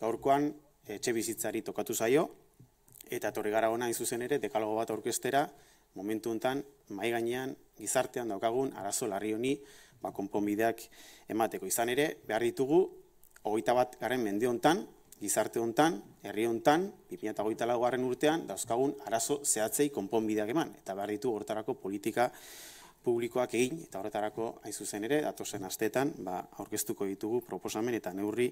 gaurkoan etxe bizitzari tokatu zaio, eta torri gara hona izuzen ere, dekalogo bat orkestera, momentu honetan, mai gainean, gizartean daukagun, arazo larri honi, ba, konponbideak emateko. Izan ere, behar ditugu, hogeita bat garen mende honetan, gizarte honetan, herri honetan, 2008 lagarren urtean, dauzkagun arazo zehatzei konponbideak eman. Eta behar ditugu, hortarako politika publikoak egin, eta horretarako aizu zen ere, datozen astetan, ba, aurkeztuko ditugu proposamen eta neurri,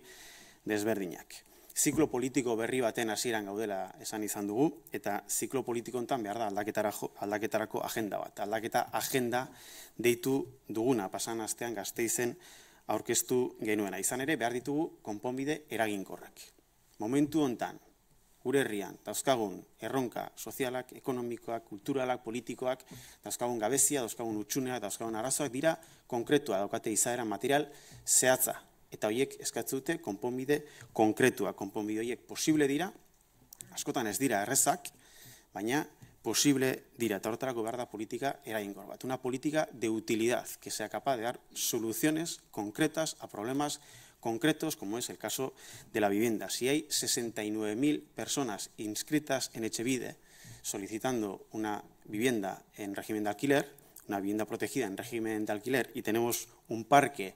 desberdinak. Ziklopolitiko berri baten hasieran gaudela esan izan dugu, eta ziklo politiko enten behar da aldaketarako, agenda bat. Aldaketa agenda deitu duguna pasan astean gazteizen aurkeztu genuena. Izan ere, behar ditugu konponbide eraginkorrak. Momentu hontan, gure herrian, dauzkagun erronka sozialak, ekonomikoak, kulturalak, politikoak, dauzkagun gabezia, dauzkagun utxunea, dauzkagun arazoak dira, konkretua daukate izaera material zehatza eta horiek eskatzute konponbide konkretua. Konponbide horiek posible dira, askotan es dira errezak, baina posible dira. Eta horretarako política era bat. Una política de utilidad que sea capaz de dar soluciones concretas a problemas concretos, como es el caso de la vivienda. Si hay 69.000 personas inscritas en Echevide solicitando una vivienda en régimen de alquiler, una vivienda protegida en régimen de alquiler, y tenemos un parque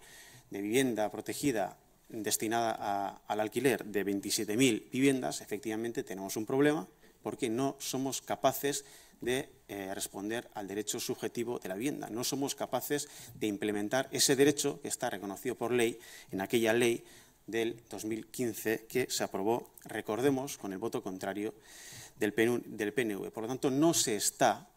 de vivienda protegida destinada al alquiler de 27.000 viviendas, efectivamente tenemos un problema porque no somos capaces de eh, responder al derecho subjetivo de la vivienda. No somos capaces de implementar ese derecho que está reconocido por ley en aquella ley del 2015 que se aprobó, recordemos, con el voto contrario del PNV. Por lo tanto, no se está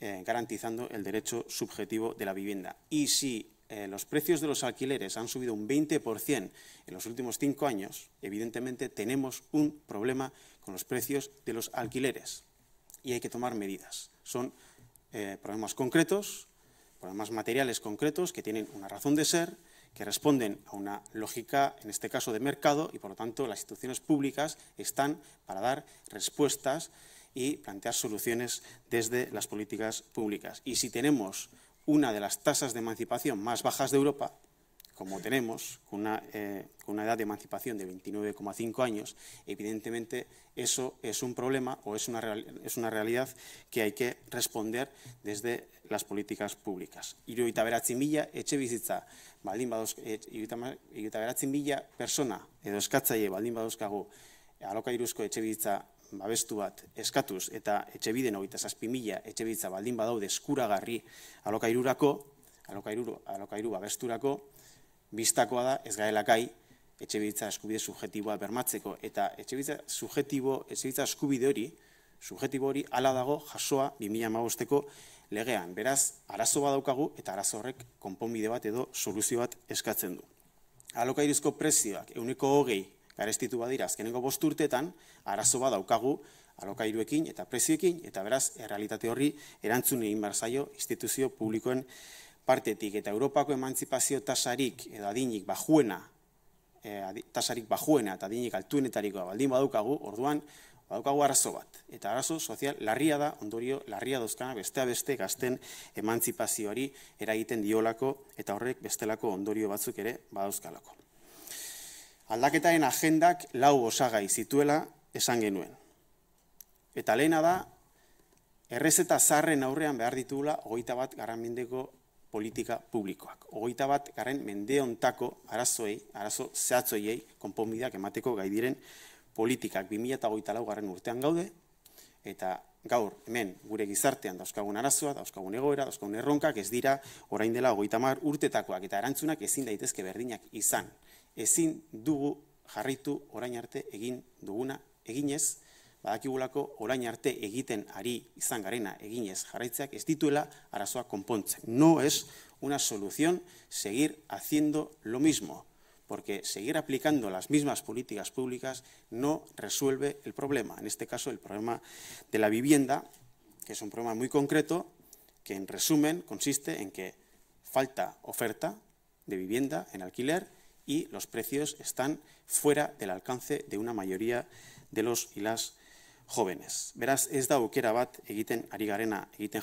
eh, garantizando el derecho subjetivo de la vivienda. Y si eh, los precios de los alquileres han subido un 20% en los últimos cinco años, evidentemente tenemos un problema con los precios de los alquileres y hay que tomar medidas. Son eh, problemas concretos, problemas materiales concretos que tienen una razón de ser, que responden a una lógica, en este caso, de mercado y, por lo tanto, las instituciones públicas están para dar respuestas y plantear soluciones desde las políticas públicas. Y si tenemos una de las tasas de emancipación más bajas de Europa, como tenemos, con una, eh, edad de emancipación de 29,5 años, evidentemente eso es un problema o es una, es una realidad que hay que responder desde las políticas públicas. Eh, persona edo babestu bat eskatuz eta etxe biden hogeita zazpi mila etxe bitza baldin badaude eskuragarri alokairurako, alokairu, alokairu babesturako, biztakoa da ez gaelakai etxe eskubide subjetiboa bermatzeko eta etxe bitza subjetibo, etxe eskubide hori, subjetibo hori ala dago jasoa 2008ko legean. Beraz, arazo badaukagu eta arazo horrek konponbide bat edo soluzio bat eskatzen du. Alokairuzko prezioak, euneko hogei garestitu badira azkeneko bost urteetan arazo bat daukagu alokairuekin eta preziekin eta beraz errealitate horri erantzun egin bar instituzio publikoen partetik eta Europako emantzipazio tasarik edo adinik bajuena eh, tasarik bajuena eta adinik altuenetarikoa baldin badukagu orduan badukagu arazo bat eta arazo sozial larria da ondorio larria dozkana bestea beste gazten emantzipazioari eragiten diolako eta horrek bestelako ondorio batzuk ere badauzkalako Aldaketaren agendak lau osagai zituela esan genuen. Eta lehena da, errezeta eta zarren aurrean behar ditugula ogoita bat garen mendeko politika publikoak. Ogoita bat garen mendeontako arazoei, arazo zehatzoiei, konponbideak emateko gaidiren politikak. 2008 eta lau garen urtean gaude, eta gaur hemen gure gizartean dauzkagun arazoa, dauzkagun egoera, dauzkagun erronkak, ez dira orain dela ogoita mar urtetakoak eta erantzunak ezin daitezke berdinak izan. Ezin dugu jarritu orain arte egin duguna eginez, badakigulako orain arte egiten ari izan garena eginez jarraitzeak ez dituela arazoa konpontzen. No es una solución seguir haciendo lo mismo. porque seguir aplicando las mismas políticas públicas no resuelve el problema, en este caso el problema de la vivienda, que es un problema muy concreto, que en resumen consiste en que falta oferta de vivienda en alquiler y los precios están fuera del alcance de una mayoría de los y las jóvenes. Beraz, ez da bat egiten ari egiten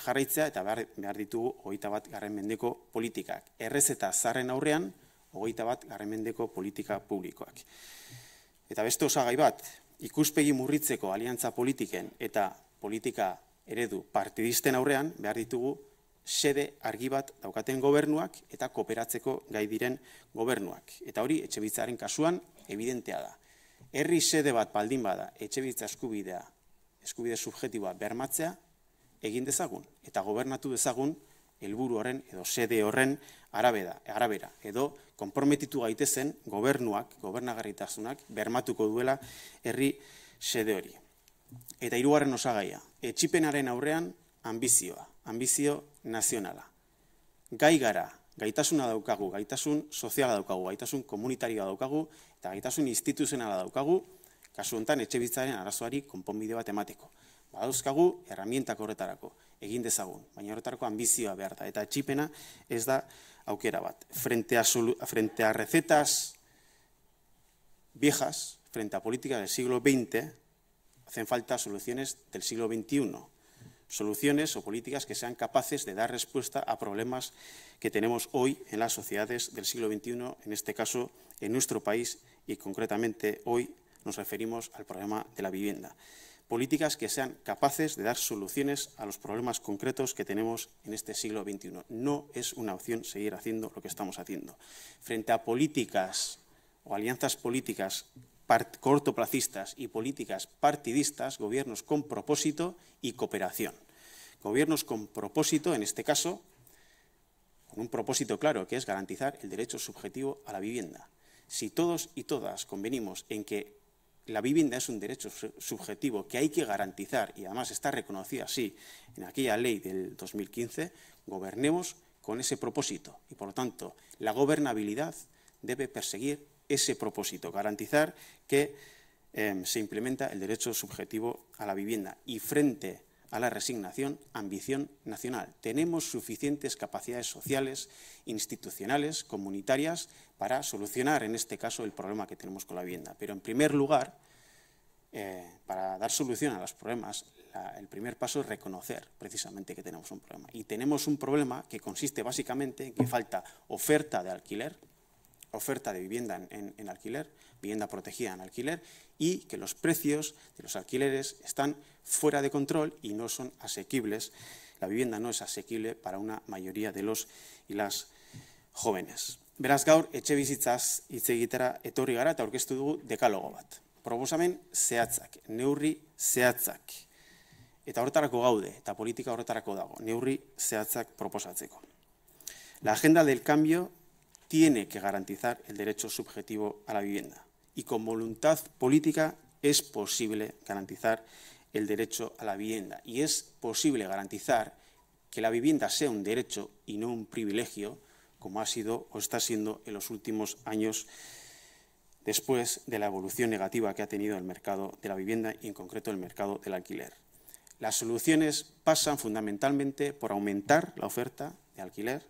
garren mendeko politikak. hogeita bat garremendeko politika publikoak. Eta beste osagai bat, ikuspegi murritzeko aliantza politiken eta politika eredu partidisten aurrean behar ditugu sede argi bat daukaten gobernuak eta kooperatzeko gai diren gobernuak. Eta hori etxebitzaren kasuan evidentea da. Herri sede bat baldin bada etxebitza eskubidea, eskubide subjetiba bermatzea, egin dezagun eta gobernatu dezagun helburu horren edo sede horren arabera, arabera edo konprometitu gaitezen gobernuak, gobernagarritasunak bermatuko duela herri sede hori. Eta hirugarren osagaia, etxipenaren aurrean ambizioa, ambizio nazionala. Gai gara, gaitasuna daukagu, gaitasun soziala daukagu, gaitasun komunitaria daukagu eta gaitasun instituzionala daukagu, kasu honetan etxe arazoari konponbide bat emateko. Badauzkagu, herramientak horretarako. egin dezagun. Baina horretarako ambizioa behar da, eta txipena da aukera Frente a, frente a recetas viejas, frente a políticas del siglo XX, hacen falta soluciones del siglo XXI, soluciones o políticas que sean capaces de dar respuesta a problemas que tenemos hoy en las sociedades del siglo XXI, en este caso en nuestro país y concretamente hoy nos referimos al problema de la vivienda políticas que sean capaces de dar soluciones a los problemas concretos que tenemos en este siglo XXI. No es una opción seguir haciendo lo que estamos haciendo. Frente a políticas o alianzas políticas cortoplacistas y políticas partidistas, gobiernos con propósito y cooperación. Gobiernos con propósito, en este caso, con un propósito claro, que es garantizar el derecho subjetivo a la vivienda. Si todos y todas convenimos en que la vivienda es un derecho subjetivo que hay que garantizar y además está reconocida así en aquella ley del 2015, gobernemos con ese propósito. Y por lo tanto, la gobernabilidad debe perseguir ese propósito, garantizar que em, se implementa el derecho subjetivo a la vivienda. Y frente a la resignación, ambición nacional. Tenemos suficientes capacidades sociales, institucionales, comunitarias para solucionar, en este caso, el problema que tenemos con la vivienda. Pero, en primer lugar, eh, para dar solución a los problemas, el primer paso es reconocer precisamente que tenemos un problema. Y tenemos un problema que consiste básicamente en que falta oferta de alquiler, oferta de vivienda en, alquiler, vivienda protegida en alquiler, y que los precios de los alquileres están fuera de control y no son asequibles. La vivienda no es asequible para una mayoría de los y las jóvenes. Beraz gaur, etxe bizitzaz hitz egitera etorri gara eta aurkeztu dugu dekalogo bat. Proposamen zehatzak, neurri zehatzak. Eta horretarako gaude, eta politika horretarako dago, neurri zehatzak proposatzeko. La agenda del cambio tiene que garantizar el derecho subjetivo a la vivienda. Y con voluntad política es posible garantizar el derecho a la vivienda. Y es posible garantizar que la vivienda sea un derecho y no un privilegio, como ha sido o está siendo en los últimos años después de la evolución negativa que ha tenido el mercado de la vivienda y en concreto el mercado del alquiler. Las soluciones pasan fundamentalmente por aumentar la oferta de alquiler,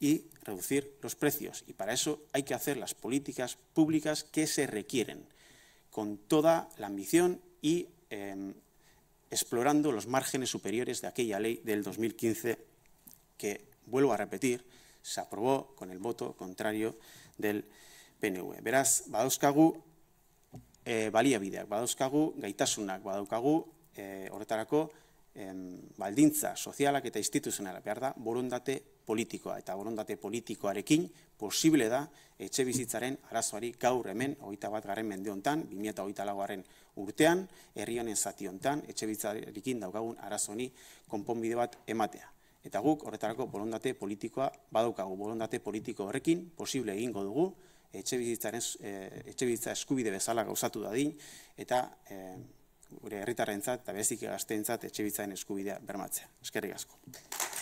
y reducir los precios. Y para eso hay que hacer las políticas públicas que se requieren, con toda la ambición y em, explorando los márgenes superiores de aquella ley del 2015 que, vuelvo a repetir, se aprobó con el voto contrario del PNV. verás Valía Vida, eh, baliabideak, badauzkagu gaitasunak, badaukagu eh, hortaracó baldintza sozialak eta instituzionalak behar da borondate politikoa eta borondate politikoarekin posible da etxe bizitzaren arazoari gaur hemen, hogeita bat garren mende honetan, 2008 lagoaren urtean, herri honen zati honetan, etxe bizitzarekin daukagun arazoni konponbide bat ematea. Eta guk horretarako borondate politikoa badaukagu, borondate politiko horrekin posible egingo dugu, etxe, bizitzaren, eh, eskubide bezala gauzatu dadin, eta gure herritarentzat eta bezik gazteentzat etxebitzaren eskubidea bermatzea. Eskerrik asko.